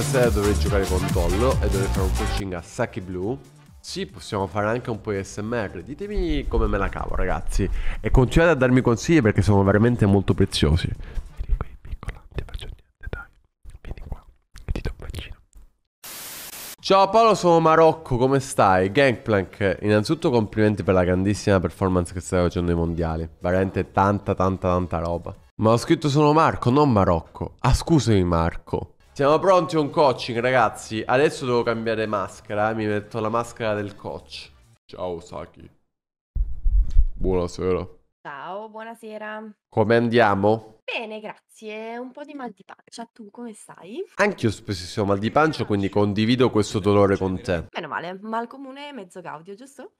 stasera dovrei giocare con Tollo e dovrei fare un coaching a Saki Blue. Sì, possiamo fare anche un po' di SMR. Ditemi come me la cavo, ragazzi. E continuate a darmi consigli perché sono veramente molto preziosi. Vieni qui, piccola, non ti faccio niente, dai. Vieni qua e ti do un bacino. Ciao Paolo, sono Marocco, come stai? Gangplank, innanzitutto complimenti per la grandissima performance che stai facendo ai mondiali. Veramente tanta, tanta, tanta roba. Ma ho scritto sono Marco, non Marocco. Ah, scusami Marco. Siamo pronti a un coaching, ragazzi. Adesso devo cambiare maschera. Eh. Mi metto la maschera del coach. Ciao, Saki. Buonasera. Ciao, buonasera. Come andiamo? Bene, grazie. Un po' di mal di pancia. Tu come stai? Anch'io spesso ho mal di pancia, quindi condivido questo dolore con te. Meno male, mal comune mezzo gaudio, giusto?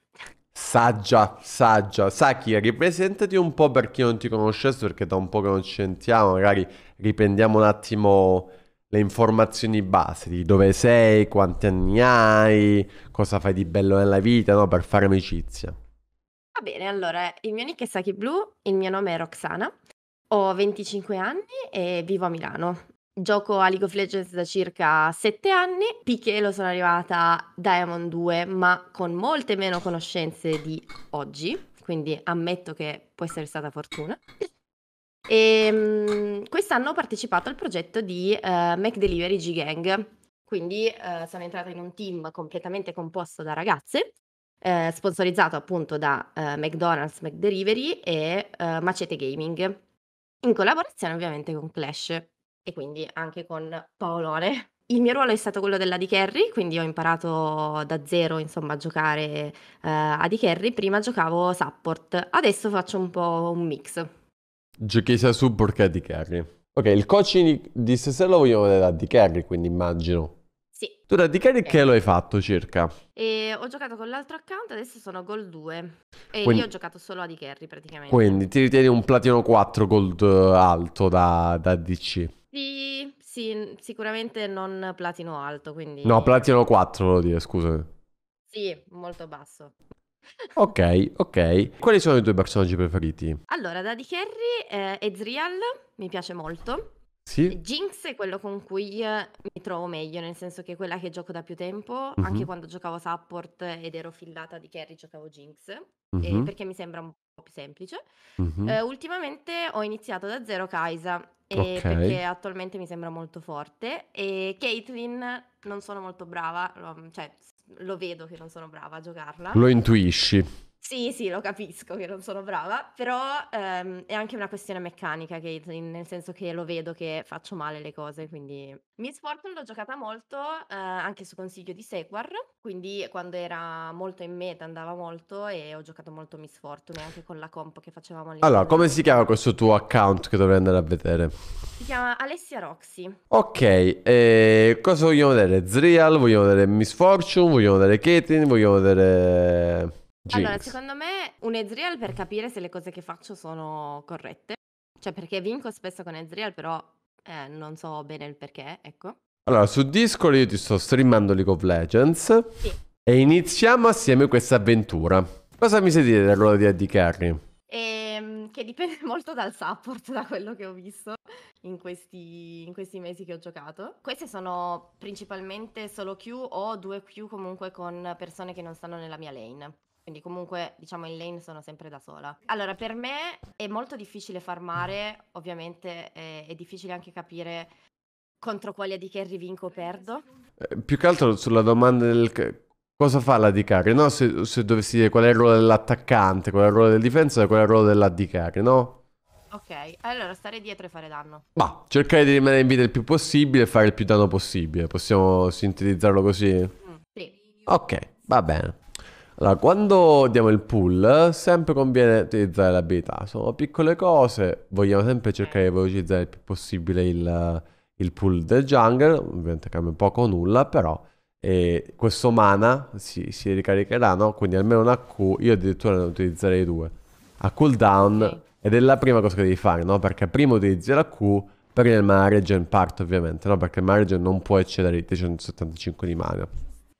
Saggia, saggia. Saki, ripresentati un po' per chi non ti conoscesse, perché da un po' che non ci sentiamo. Magari riprendiamo un attimo le informazioni base di dove sei, quanti anni hai, cosa fai di bello nella vita, no? Per fare amicizia. Va bene, allora, il mio nick è Saki Blue, il mio nome è Roxana, ho 25 anni e vivo a Milano. Gioco a League of Legends da circa 7 anni, lo sono arrivata Diamond 2, ma con molte meno conoscenze di oggi, quindi ammetto che può essere stata fortuna. E ehm, quest'anno ho partecipato al progetto di uh, Mac Delivery G-Gang, quindi uh, sono entrata in un team completamente composto da ragazze, eh, sponsorizzato appunto da uh, McDonald's, Delivery e Macete Gaming, in collaborazione ovviamente con Clash e quindi anche con Paolone. Il mio ruolo è stato quello della Carry, quindi ho imparato da zero insomma, a giocare eh, a Carry. Prima giocavo support, adesso faccio un po' un mix. Giochi sia su Burke di Carry. Ok, il coaching di stasera lo vogliamo vedere da di Carry, quindi immagino. Sì. Tu da di Carry okay. che lo hai fatto circa? E ho giocato con l'altro account, adesso sono Gold 2. E quindi, io ho giocato solo a di Carry praticamente. Quindi ti ritieni un platino 4 Gold eh, alto da, da DC? Sì, sì, sicuramente non platino alto, quindi... No, platino 4 volevo dire, scusami. Sì, molto basso. Ok, ok. Quali sono i tuoi personaggi preferiti? Allora, Daddy Carry, eh, Ezreal, mi piace molto. Sì. Jinx è quello con cui eh, mi trovo meglio, nel senso che è quella che gioco da più tempo, mm-hmm. anche quando giocavo support ed ero fillata di carry giocavo Jinx, mm-hmm. eh, perché mi sembra un po' più semplice. Mm-hmm. Eh, ultimamente ho iniziato da zero Kaisa, okay. perché attualmente mi sembra molto forte, e Caitlyn non sono molto brava, cioè lo vedo che non sono brava a giocarla. Lo intuisci. Sì, sì, lo capisco che non sono brava, però ehm, è anche una questione meccanica, Caitlyn, nel senso che lo vedo che faccio male le cose, quindi... Miss Fortune l'ho giocata molto, eh, anche su consiglio di Sequar, quindi quando era molto in meta andava molto e ho giocato molto Miss Fortune, anche con la comp che facevamo lì. Allora, come si chiama questo tuo account che dovrei andare a vedere? Si chiama Alessia Roxy. Ok, eh, cosa vogliamo vedere? Zreal, vogliamo vedere Miss Fortune, vogliamo vedere Caitlyn, vogliamo vedere... Allora, secondo me un Ezreal per capire se le cose che faccio sono corrette, cioè perché vinco spesso con Ezreal, però eh, non so bene il perché, ecco. Allora, su Discord io ti sto streamando League of Legends sì. e iniziamo assieme questa avventura. Cosa mi sai dire del ruolo di Eddie Carry? Ehm, che dipende molto dal support, da quello che ho visto in questi, in questi mesi che ho giocato. Queste sono principalmente solo Q o due Q comunque con persone che non stanno nella mia lane. Quindi comunque diciamo in lane sono sempre da sola. Allora per me è molto difficile farmare, ovviamente è, eh, è difficile anche capire contro quali ADC vinco o perdo. Eh, più che altro sulla domanda del cosa fa l'AD carry, no? Se, se, dovessi dire qual è il ruolo dell'attaccante, qual è il ruolo del difensore e qual è il ruolo dell'AD no? Ok, allora stare dietro e fare danno. Ma cercare di rimanere in vita il più possibile e fare il più danno possibile. Possiamo sintetizzarlo così? Mm, sì. Ok, va bene. Allora, quando diamo il pull, sempre conviene utilizzare l'abilità. Sono piccole cose, vogliamo sempre cercare di velocizzare il più possibile il, il pull del jungle. Ovviamente cambia poco o nulla, però e questo mana si, si ricaricherà, no? Quindi almeno una Q, io addirittura ne utilizzerei due. A cooldown, ed è la prima cosa che devi fare, no? Perché prima utilizzi la Q, perché il mana regen parte ovviamente, no? Perché il mana regen non può eccedere i 375 di mana.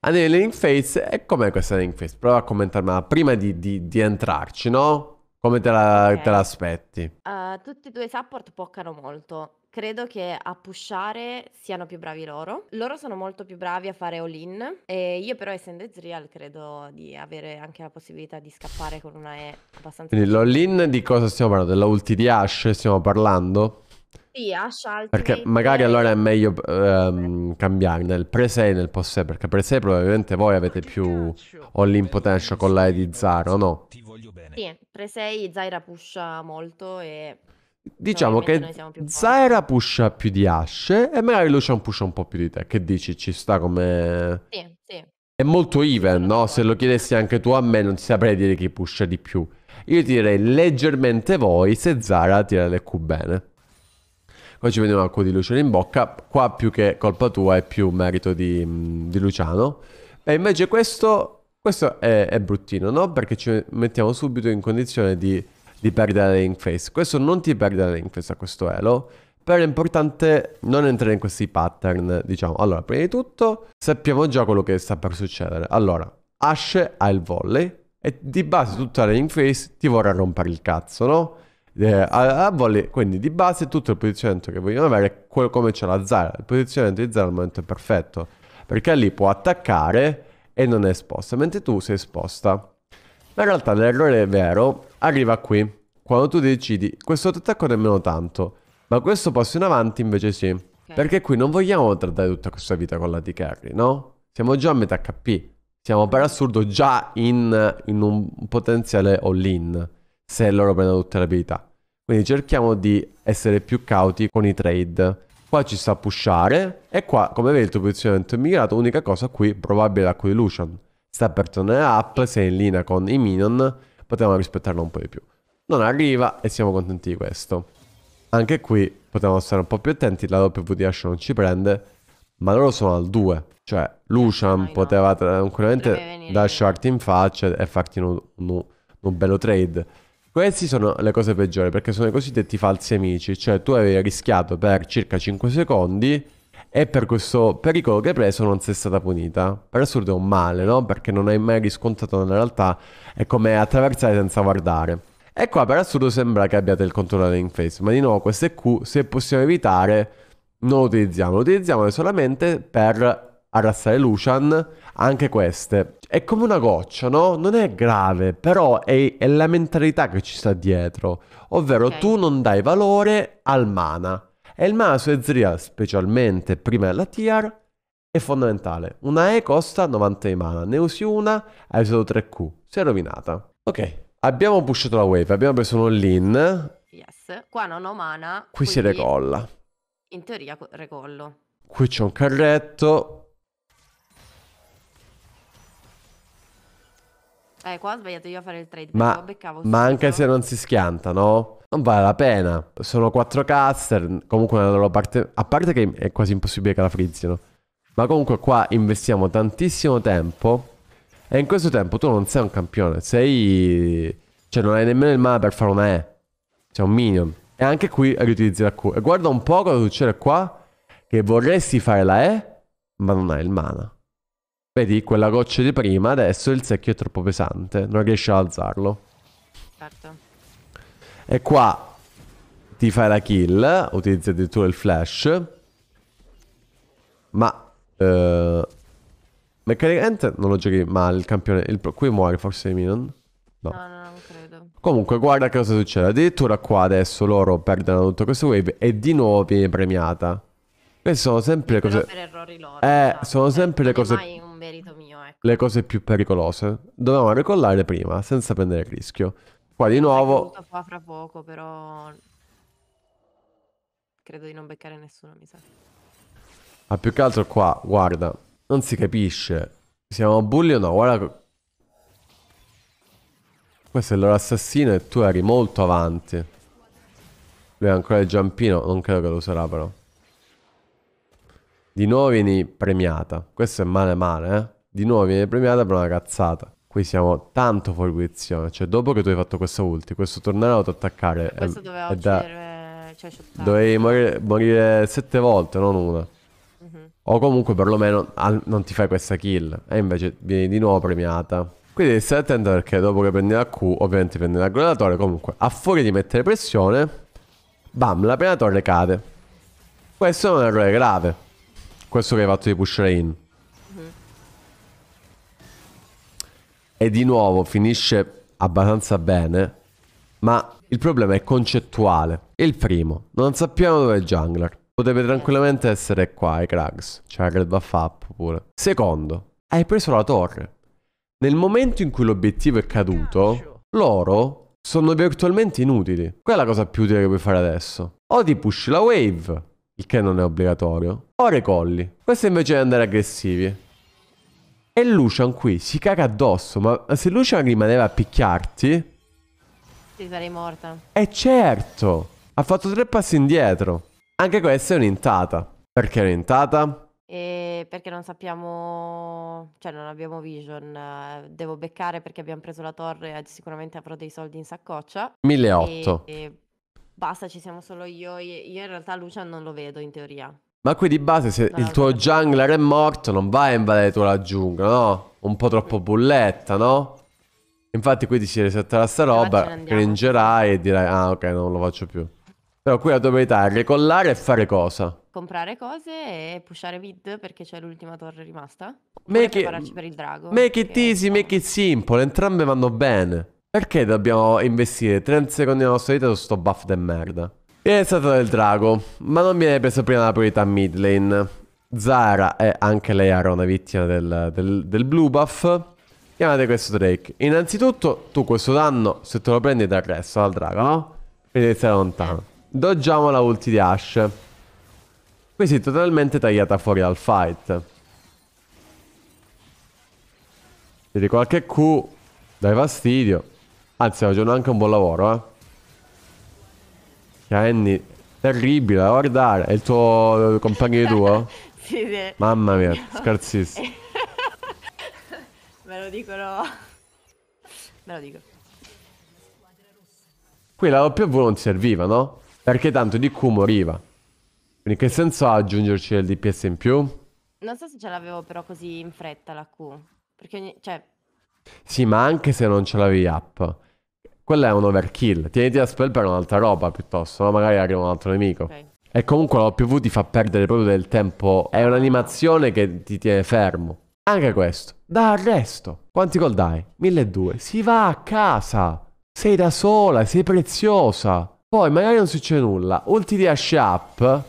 Andiamo ah, in link face. E com'è questa link face? Prova a commentarmela prima di, di, di entrarci, no? Come te, la, okay. te Uh, tutti e due i support poccano molto. Credo che a pushare siano più bravi loro. Loro sono molto più bravi a fare all-in. E io però essendo Ezreal credo di avere anche la possibilità di scappare con una E abbastanza... Quindi l'all-in di cosa stiamo parlando? Della ulti di Ash stiamo parlando? Sì, Ash Perché magari allora è meglio ehm, cambiare nel pre-6 e nel post-6, perché pre-6 probabilmente voi avete più all-in potential con la di Zara, no? Sì, pre-6 Zaira pusha molto e... Diciamo che Zaira pusha più di Asce e magari Lucian pusha un po' più di te. Che dici? Ci sta come... Sì, sì. È molto even, no? Se lo chiedessi anche tu a me non ti saprei dire chi pusha di più. Io ti direi leggermente voi se Zara tira le Q bene. Poi ci veniva acqua di Luciano in bocca. Qua più che colpa tua è più merito di, mm, di Luciano. E invece questo, questo è, è, bruttino, no? Perché ci mettiamo subito in condizione di, di perdere la link face. Questo non ti perde la link face a questo elo. Però è importante non entrare in questi pattern, diciamo. Allora, prima di tutto, sappiamo già quello che sta per succedere. Allora, Ashe ha il volley e di base tutta la link face ti vorrà rompere il cazzo, no? eh, a, a volley. Quindi di base tutto il posizionamento che vogliono avere è come c'è la Zara. Il posizionamento di Zara al momento è perfetto, perché lì può attaccare e non è esposta, mentre tu sei esposta. Ma in realtà l'errore vero arriva qui, quando tu decidi questo attacco nemmeno tanto, ma questo passo in avanti invece sì. Okay. Perché qui non vogliamo trattare tutta questa vita con la di carry, no? Siamo già a metà HP, siamo per assurdo già in, in un potenziale all-in se loro prendono tutte le abilità. Quindi cerchiamo di essere più cauti con i trade. Qua ci sta a pushare e qua, come vedi, il tuo posizionamento è migliorato. Unica cosa qui, probabile l'acqua di Lucian. Sta per tornare up, se è in linea con i Minion, potevamo rispettarlo un po' di più. Non arriva e siamo contenti di questo. Anche qui potevamo stare un po' più attenti, la W di Ash non ci prende, ma loro sono al 2. Cioè, Lucian no, no. poteva tranquillamente lasciarti in faccia e farti un, un, un bello trade. Queste sono le cose peggiori perché sono i cosiddetti falsi amici, cioè tu avevi rischiato per circa 5 secondi e per questo pericolo che hai preso non sei stata punita. Per assurdo è un male, no? Perché non hai mai riscontrato nella realtà, è come attraversare senza guardare. E qua per assurdo sembra che abbiate il controllo in face, ma di nuovo queste Q se possiamo evitare non lo utilizziamo, lo utilizziamo solamente per arrastrare Lucian, anche queste. È come una goccia, no? Non è grave, però è, è la mentalità che ci sta dietro. Ovvero okay. tu non dai valore al mana. E il mana su Ezreal, specialmente prima della tier, è fondamentale. Una E costa 90 di mana, ne usi una, hai usato 3Q, si è rovinata. Ok, abbiamo pushato la wave, abbiamo preso un all-in. Yes, qua non ho mana. Qui si recolla. In teoria recollo. Qui c'è un carretto, Eh, qua ho sbagliato io a fare il trade. Ma, beccavo, ma anche se non si schianta, no? Non vale la pena. Sono quattro caster. Comunque nella loro parte. A parte che è quasi impossibile che la frizzino. Ma comunque qua investiamo tantissimo tempo. E in questo tempo tu non sei un campione. Sei. Cioè, non hai nemmeno il mana per fare una E. Cioè, un minion. E anche qui riutilizzi la Q. E guarda un po' cosa succede qua. Che vorresti fare la E, ma non hai il mana. Vedi, quella goccia di prima, adesso il secchio è troppo pesante, non riesci ad alzarlo. Certo. E qua ti fai la kill, utilizzi addirittura il flash, ma eh, meccanicamente non lo giochi, ma il campione, il, qui muore forse Minon? No. no, no, non credo. Comunque guarda cosa succede, addirittura qua adesso loro perdono tutto questo wave e di nuovo viene premiata. Queste sono sempre le cose... Per errori loro. Eh, esatto. sono cioè, sempre le cose... Mai un merito mio, ecco. Le cose più pericolose. Dovevamo recollare prima, senza prendere rischio. Qua di nuovo... Qua fra poco, però... Credo di non beccare nessuno, mi sa. Ma ah, più che altro qua, guarda, non si capisce. Siamo bulli o no? Guarda... Questo è il loro assassino e tu eri molto avanti. Lui ha ancora il giampino, non credo che lo userà però. Di nuovo vieni premiata. Questo è male male, eh? Di nuovo vieni premiata per una cazzata. Qui siamo tanto fuori posizione. Cioè, dopo che tu hai fatto questa ulti, questo tornare auto attaccare. E questo doveva è uccidere. Cioè, Dovevi morire, morire, sette volte, non una. Mm-hmm. O comunque perlomeno al, non ti fai questa kill. E invece vieni di nuovo premiata. Quindi devi stare attento perché dopo che prendi la Q, ovviamente prendi la granatore. Comunque, a fuori di mettere pressione, bam, la prima cade. Questo è un errore grave. Questo che hai fatto di push rain. Mhm. E di nuovo finisce abbastanza bene. Ma il problema è concettuale. Il primo, non sappiamo dove è il jungler. Potrebbe tranquillamente essere qua i Krags. Cioè, Red buff up pure. Secondo, hai preso la torre. Nel momento in cui l'obiettivo è caduto, loro sono virtualmente inutili. Quella è la cosa più utile che puoi fare adesso. O ti push la wave, il che non è obbligatorio. Ora i colli. Questo invece è andare aggressivi. E Lucian qui si caga addosso, ma se Lucian rimaneva a picchiarti... Ti sarei morta. E eh, certo! Ha fatto tre passi indietro. Anche questa è un'intata. Perché è un'intata? E perché non sappiamo, cioè non abbiamo vision. Devo beccare perché abbiamo preso la torre. Sicuramente avrò dei soldi in saccoccia. 1.800. E, e Basta, ci siamo solo io. Io in realtà Lucian non lo vedo in teoria. Ma qui di base se no, il tuo no. jungler è morto non vai a invadere tu la giungla, no? Un po' troppo bulletta, no? Infatti qui ti si resetterà sta roba, cringerai e dirai ah ok non lo faccio più. Però qui la tua priorità è recollare e fare cosa? Comprare cose e pushare vid perché c'è l'ultima torre rimasta. Oppure make it, per il drago. Make it easy, make it simple, entrambe vanno bene. Perché dobbiamo investire 30 secondi della nostra vita su sto buff de merda? Viene stato del drago, ma non viene preso prima la priorità mid lane. Zara è anche lei era una vittima del, del, del blue buff. Chiamate questo Drake. Innanzitutto, tu questo danno, se te lo prendi dal resto, dal drago, no? Quindi che sei lontano. Doggiamo la ulti di Ash. Qui si è totalmente tagliata fuori dal fight. Vedi qualche Q, dai fastidio. Anzi, ho ragione anche un buon lavoro, eh. Kenny, terribile, guardare. È il tuo compagno di duo? sì, sì. Mamma mia, scherzissimo. Me lo dicono... Me lo dico. Qui la W non serviva, no? Perché tanto di Q moriva. Quindi che senso ha aggiungerci del DPS in più? Non so se ce l'avevo però così in fretta la Q. Perché ogni... cioè... Sì, ma anche se non ce l'avevi app. Quella è un overkill. Tieniti la spell per un'altra roba piuttosto, no? magari arriva un altro nemico. Okay. E comunque la l'OPV ti fa perdere proprio del tempo. È un'animazione che ti tiene fermo. Anche questo. Da arresto. Quanti gol dai? 1200. Si va a casa. Sei da sola, sei preziosa. Poi magari non succede nulla. Ulti di Ash Up.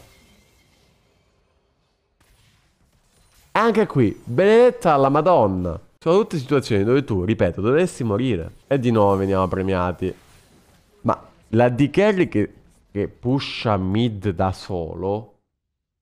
Anche qui, benedetta alla Madonna. Sono tutte situazioni dove tu, ripeto, dovresti morire. E di nuovo veniamo premiati. Ma la D carry che, che pusha mid da solo...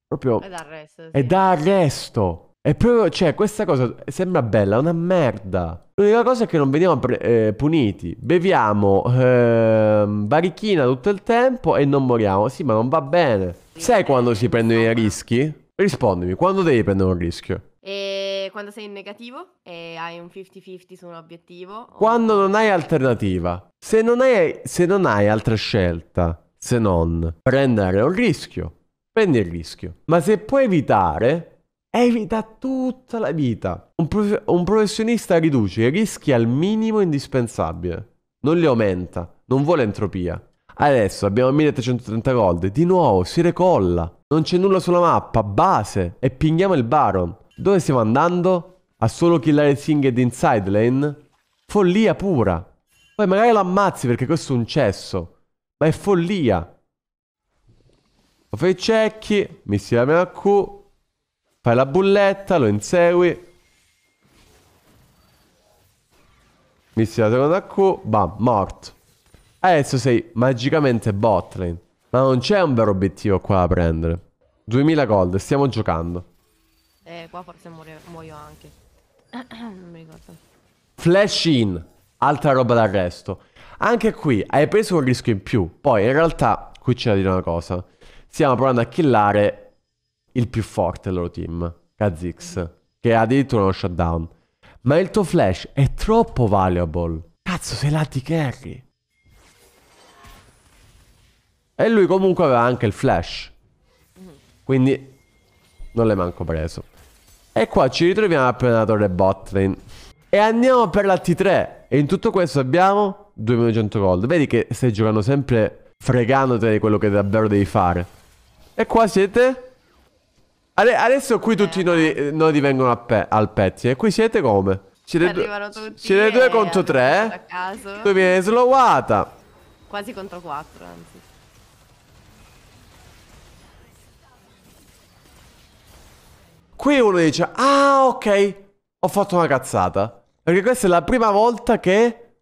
Proprio... È da arresto. Sì. È da arresto. È proprio... Cioè, questa cosa sembra bella, è una merda. L'unica cosa è che non veniamo pre- eh, puniti. Beviamo eh, barichina tutto il tempo e non moriamo. Sì, ma non va bene. Sai quando si prendono i rischi? Rispondimi, quando devi prendere un rischio? E eh, quando sei in negativo e hai un 50-50 su un obiettivo. Quando non hai alternativa. Se non hai, se non hai altra scelta se non prendere un rischio, prendi il rischio. Ma se puoi evitare, evita tutta la vita. Un, prof- un professionista riduce i rischi al minimo indispensabile. Non li aumenta, non vuole entropia. Adesso abbiamo 1330 gold, di nuovo si recolla. Non c'è nulla sulla mappa, base, e pinghiamo il Baron. Dove stiamo andando? A solo killare Singed in side lane? Follia pura. Poi magari lo ammazzi perché questo è un cesso. Ma è follia. Lo fai cecchi, missile la Q, fai la bulletta, lo insegui. Missile la seconda Q, bam, morto. Adesso sei magicamente botlane. Ma non c'è un vero obiettivo qua da prendere. 2000 gold, stiamo giocando. Eh, qua forse muore, muoio anche. non mi ricordo. Flash in. Altra roba d'arresto. Anche qui hai preso un rischio in più. Poi in realtà, qui c'è da dire una cosa. Stiamo provando a killare il più forte del loro team, Kazix, che ha addirittura uno shutdown. Ma il tuo flash è troppo valuable. Cazzo, sei l'anti carry. E lui comunque aveva anche il flash. Mm. Quindi non l'hai manco preso. E qua ci ritroviamo al Predator e Botlane. E andiamo per la T3. E in tutto questo abbiamo 2100 gold. Vedi che stai giocando sempre fregandoti di quello che davvero devi fare. E qua siete... Adesso qui tutti i nodi, nodi vengono pe al pettine. E qui siete come? Siete, Arrivano du- tutti siete due contro tre. Tu vieni slowata. Quasi contro quattro, anzi. Qui uno dice, ah ok, ho fatto una cazzata. Perché questa è la prima volta che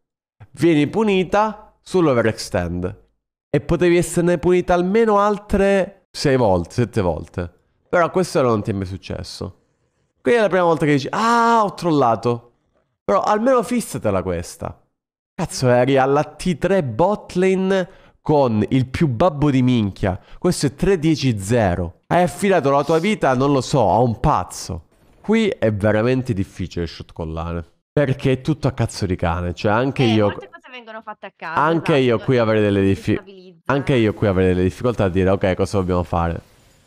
vieni punita sull'overextend. E potevi esserne punita almeno altre sei volte, sette volte. Però questo non ti è mai successo. Qui è la prima volta che dici, ah ho trollato. Però almeno fissatela questa. Cazzo eri alla T3 botlane con il più babbo di minchia. Questo è 3-10-0. Hai affidato la tua vita, non lo so, a un pazzo. Qui è veramente difficile shot collane. Perché è tutto a cazzo di cane. Cioè, anche eh, io. Molte cose vengono fatte a casa. Anche io esatto, qui avrei delle difficoltà. Anche io qui avrei delle difficoltà a dire, ok, cosa dobbiamo fare.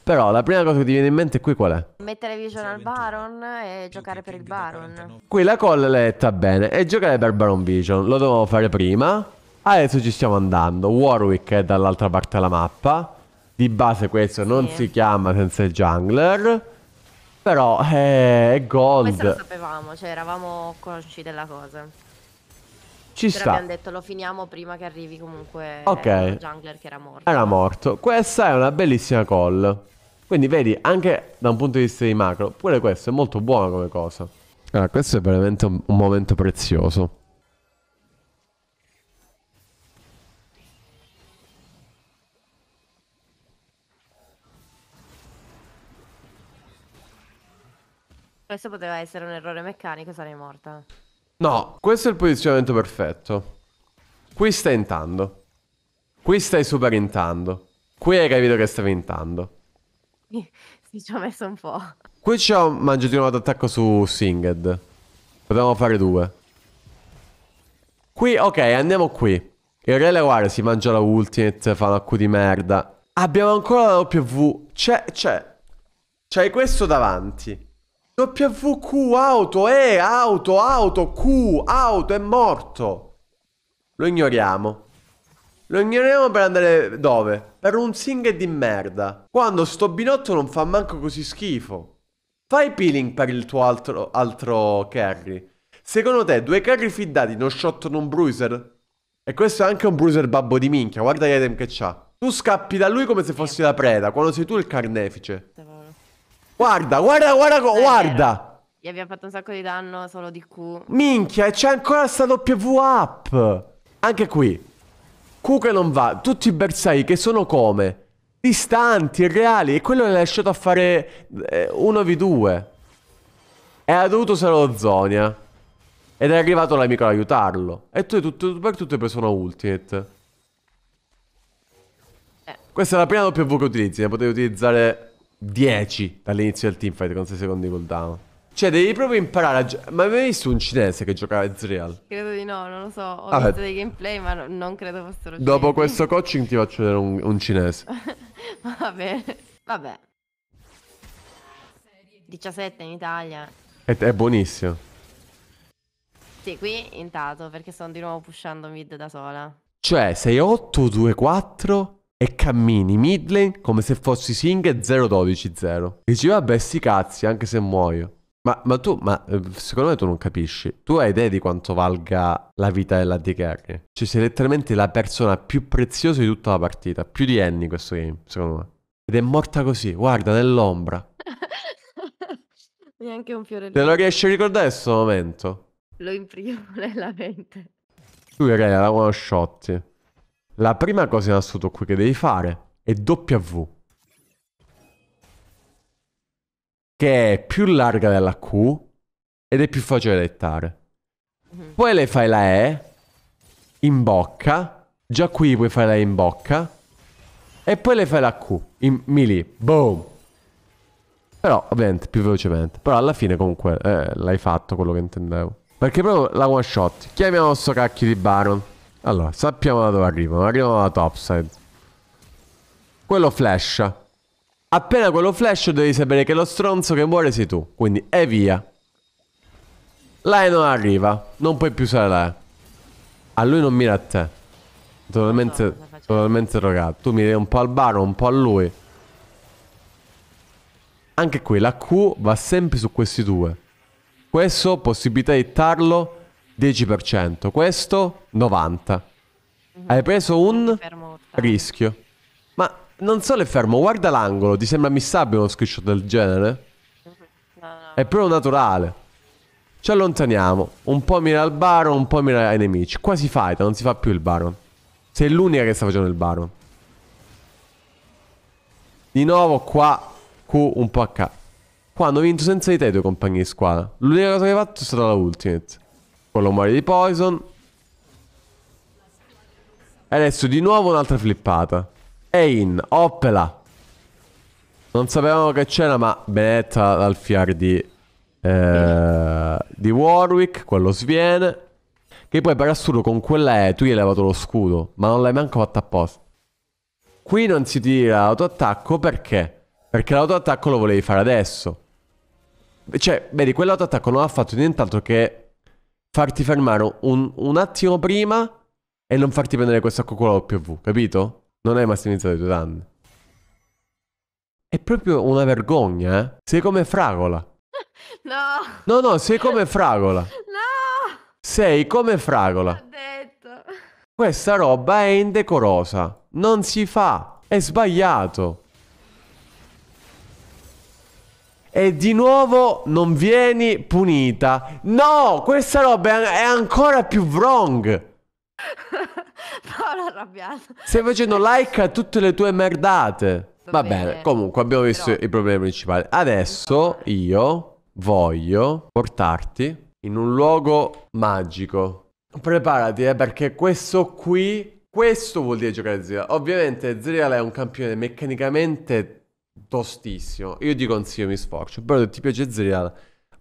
Però la prima cosa che ti viene in mente qui qual è? Mettere vision al Baron e giocare per il Baron. Qui la call l'è letta bene e giocare per Baron Vision. Lo dovevo fare prima. Adesso ci stiamo andando. Warwick è dall'altra parte della mappa. Di base questo sì. non si chiama senza il jungler. Però è gold. Questo lo sapevamo, cioè eravamo consci della cosa. Ci Però sta. abbiamo detto lo finiamo prima che arrivi comunque okay. il jungler che era morto. Era morto. Questa è una bellissima call. Quindi vedi, anche da un punto di vista di macro, pure questo è molto buono come cosa. Ah, questo è veramente un, un momento prezioso. questo poteva essere un errore meccanico, sarei morta. No, questo è il posizionamento perfetto. Qui stai intando. Qui stai super intando. Qui hai capito che stavi intando. Si ci ho messo un po'. Qui ci ho mangiato di nuovo d'attacco su Singed. Potevamo fare due. Qui, ok, andiamo qui. Il Rele, guarda, si mangia la ultimate, fa una Q di merda. Abbiamo ancora la W. C'è, c'è. C'hai questo davanti. WQ auto, eh, auto, auto, Q, auto, è morto. Lo ignoriamo. Lo ignoriamo per andare dove? Per un sing di merda. Quando sto binotto non fa manco così schifo. Fai peeling per il tuo altro, altro carry. Secondo te, due carry fiddati non shottano un bruiser? E questo è anche un bruiser babbo di minchia, guarda gli item che c'ha. Tu scappi da lui come se fossi la preda, quando sei tu il carnefice. Guarda, guarda, guarda, Beh, guarda. Gli abbiamo fatto un sacco di danno solo di Q. Minchia, e c'è ancora sta W up. Anche qui. Q che non va. Tutti i bersagli che sono come? Distanti, irreali. E quello l'ha lasciato a fare 1v2. Eh, e ha dovuto usare lo Zonia. Ed è arrivato l'amico ad aiutarlo. E tu, tu, tu per tutto hai preso una ultimate. Eh. Questa è la prima W che utilizzi, ne potevi utilizzare 10 dall'inizio del teamfight con 6 secondi di cooldown. Cioè, devi proprio imparare a giocare. Ma avevi visto un cinese che giocava a Zreal? Credo di no, non lo so. Ho ah, visto beh. dei gameplay, ma no, non credo fossero Dopo questo coaching ti faccio vedere un, un cinese. Va bene. Vabbè. 17 in Italia. È, è buonissimo. Sì, qui intanto perché sto di nuovo pushando mid da sola. Cioè, sei 8, 2, 4 e cammini mid lane come se fossi Singh 0-12-0. Dici vabbè sti cazzi anche se muoio. Ma, ma, tu, ma eh, secondo me tu non capisci. Tu hai idea di quanto valga la vita della DKR? Cioè sei letteralmente la persona più preziosa di tutta la partita. Più di Annie questo game, secondo me. Ed è morta così, guarda, nell'ombra. Neanche un fiorellino. Te lo riesci a ricordare questo momento? Lo imprimo nella mente. Lui, raga, era one shot. La prima cosa in assoluto qui che devi fare è W. Che è più larga della Q ed è più facile da dettare. Mhm. Poi le fai la E in bocca. Già qui puoi fare la E in bocca. E poi le fai la Q in melee. Boom. Però, ovviamente, più velocemente. Però alla fine comunque eh, l'hai fatto quello che intendevo. Perché proprio la one shot. Chiamiamo sto cacchio di Baron. Allora, sappiamo da dove arrivano. Arrivano dalla topside. Quello flash. Appena quello flash devi sapere che lo stronzo che muore sei tu. Quindi e via. Lei non arriva. Non puoi più usare lei. A lui non mira a te. Totalmente, no, totalmente rogato. Tu miri un po' al bar, un po' a lui. Anche qui la Q va sempre su questi due. Questo, possibilità di tarlo 10%, questo 90%. Hai preso un rischio. Ma non solo è fermo, guarda l'angolo, ti sembra missabile uno screenshot del genere? È proprio naturale. Ci allontaniamo, un po' mira al baron, un po' mira ai nemici. Qua si fight, non si fa più il baron. Sei l'unica che sta facendo il baron. Di nuovo qua Q un po' a K. Qua hanno vinto senza di te i tuoi compagni di squadra. L'unica cosa che hai fatto è stata la ultimate. Quello muore di poison. E adesso di nuovo un'altra flippata. E in, oppela. Non sapevamo che c'era, ma benetta dal fiar di, eh, di Warwick. Quello sviene. Che poi per assurdo con quella E tu gli hai levato lo scudo, ma non l'hai manco fatto apposta. Qui non si tira l'autoattacco perché? Perché l'autoattacco lo volevi fare adesso. Cioè, vedi, quell'autoattacco non ha fatto nient'altro che farti fermare un, un attimo prima e non farti prendere questo coccola W, capito? Non hai massimizzato i tuoi danni. È proprio una vergogna, eh? Sei come fragola. No. No, no, sei come fragola. No. Sei come fragola. Ho detto. Questa roba è indecorosa. Non si fa. È sbagliato. e di nuovo non vieni punita. No, questa roba è, ancora più wrong. Paolo arrabbiata. Stai facendo like a tutte le tue merdate. Va, Va bene. bene. comunque abbiamo visto Però... i problemi principali. Adesso io voglio portarti in un luogo magico. Preparati, eh, perché questo qui, questo vuol dire giocare a Zerial. Ovviamente Zerial è un campione meccanicamente tostissimo. Io ti consiglio, mi sforzo, però se ti piace Zerial,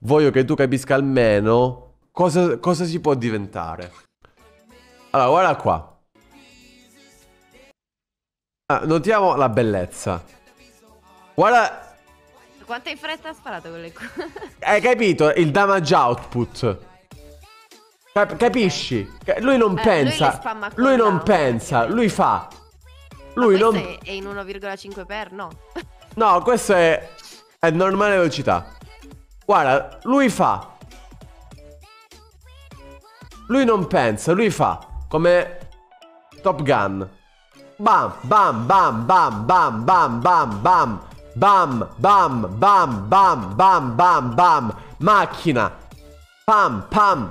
voglio che tu capisca almeno cosa, cosa si può diventare. Allora, guarda qua. Ah, notiamo la bellezza. Guarda... Quanto in fretta ha sparato quelle qua? Hai capito? Il damage output. Cap capisci? Lui non eh, pensa. Lui, lui non pensa. Lui fa. Lui non... È in 1,5 per? No. No, questo è, è normale velocità. Guarda, lui fa. Lui non pensa, lui fa. Come Top Gun. Bam, bam, bam, bam, bam, bam, bam, bam. Bam, bam, bam, bam, bam, bam, bam. Macchina. Pam, pam.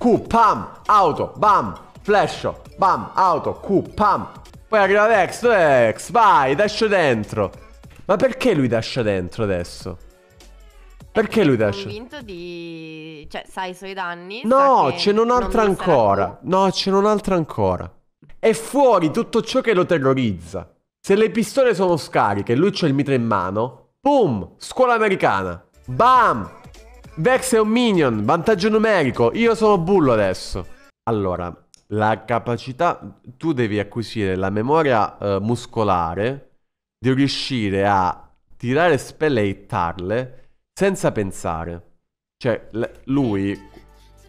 Q, pam. Auto, bam. Flash, bam. Auto, Q, pam. Poi arriva Vex, Vex, vai, esce dentro. Ma perché lui lascia dentro adesso? Perché lui lascia? dascia? convinto di... Cioè, sai i suoi danni. No, ce n'è un'altra ancora. No, ce n'è un'altra ancora. È fuori tutto ciò che lo terrorizza. Se le pistole sono scariche e lui c'ha il mitra in mano, boom, scuola americana. Bam! Vex è un minion, vantaggio numerico, io sono bullo adesso. Allora, la capacità... Tu devi acquisire la memoria eh, muscolare di riuscire a tirare spelle e hittarle senza pensare. Cioè, l- lui,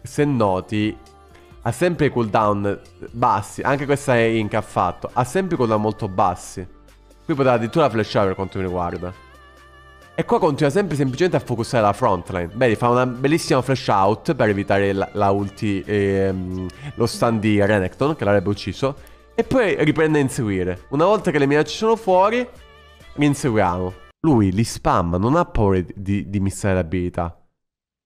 se noti, ha sempre i cooldown bassi. Anche questa è Inc. ha fatto. Ha sempre i cooldown molto bassi. Qui poteva addirittura flashare per quanto mi riguarda. E qua continua sempre semplicemente a focussare la frontline. Vedi, fa una bellissima flash out per evitare la, la ulti e ehm, lo stun di Renekton, che l'avrebbe ucciso. E poi riprende a inseguire. Una volta che le minacce sono fuori, rinseguiamo. Lui li spam, non ha paura di, di missare l'abilità.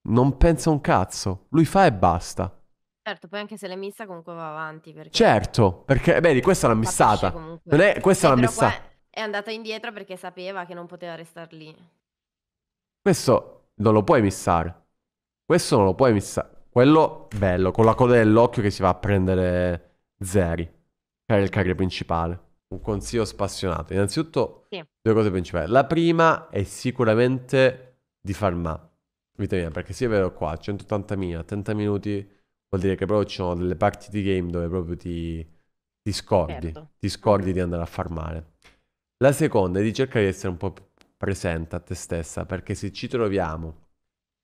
Non pensa un cazzo. Lui fa e basta. Certo, poi anche se l'hai missa comunque va avanti. Perché... Certo, perché vedi, questa è una missata. Non è, questa eh, è una missata. È andata indietro perché sapeva che non poteva restare lì. Questo non lo puoi missare. Questo non lo puoi missare. Quello bello, con la coda dell'occhio che si va a prendere zeri. Qual cioè, era il carico principale? Un consiglio spassionato. Innanzitutto, sì. due cose principali. La prima è sicuramente di farmà. Vitamina, perché se è vero qua, 180.000, 30 minuti, vuol dire che proprio ci sono delle parti di game dove proprio ti, ti scordi, certo. ti scordi di andare a farmare. La seconda è di cercare di essere un po' più presente a te stessa, perché se ci troviamo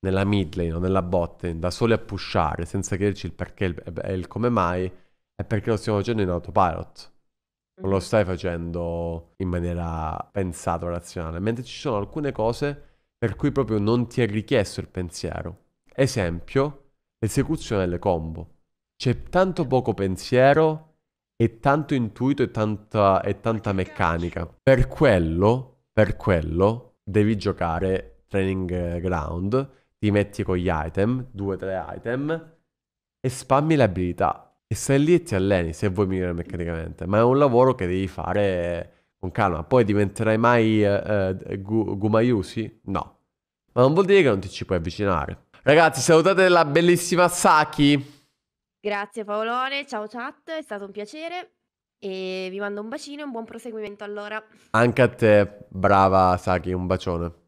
nella mid lane o nella bot da soli a pushare senza chiederci il perché e il come mai, è perché lo stiamo facendo in autopilot. Non lo mm-hmm. stai facendo in maniera pensata o razionale, mentre ci sono alcune cose per cui proprio non ti è richiesto il pensiero. Esempio, l'esecuzione delle combo. C'è tanto poco pensiero e tanto intuito e tanta, e tanta meccanica. Per quello, per quello, devi giocare training ground, ti metti con gli item, due o tre item, e spammi le abilità. E stai lì e ti alleni se vuoi migliorare meccanicamente. Ma è un lavoro che devi fare con calma. Poi diventerai mai eh, eh, gu- Gumayusi? No. Ma non vuol dire che non ti ci puoi avvicinare. Ragazzi, salutate la bellissima Saki. Grazie Paolone, ciao chat, è stato un piacere e vi mando un bacino e un buon proseguimento allora. Anche a te, brava Saki, un bacione.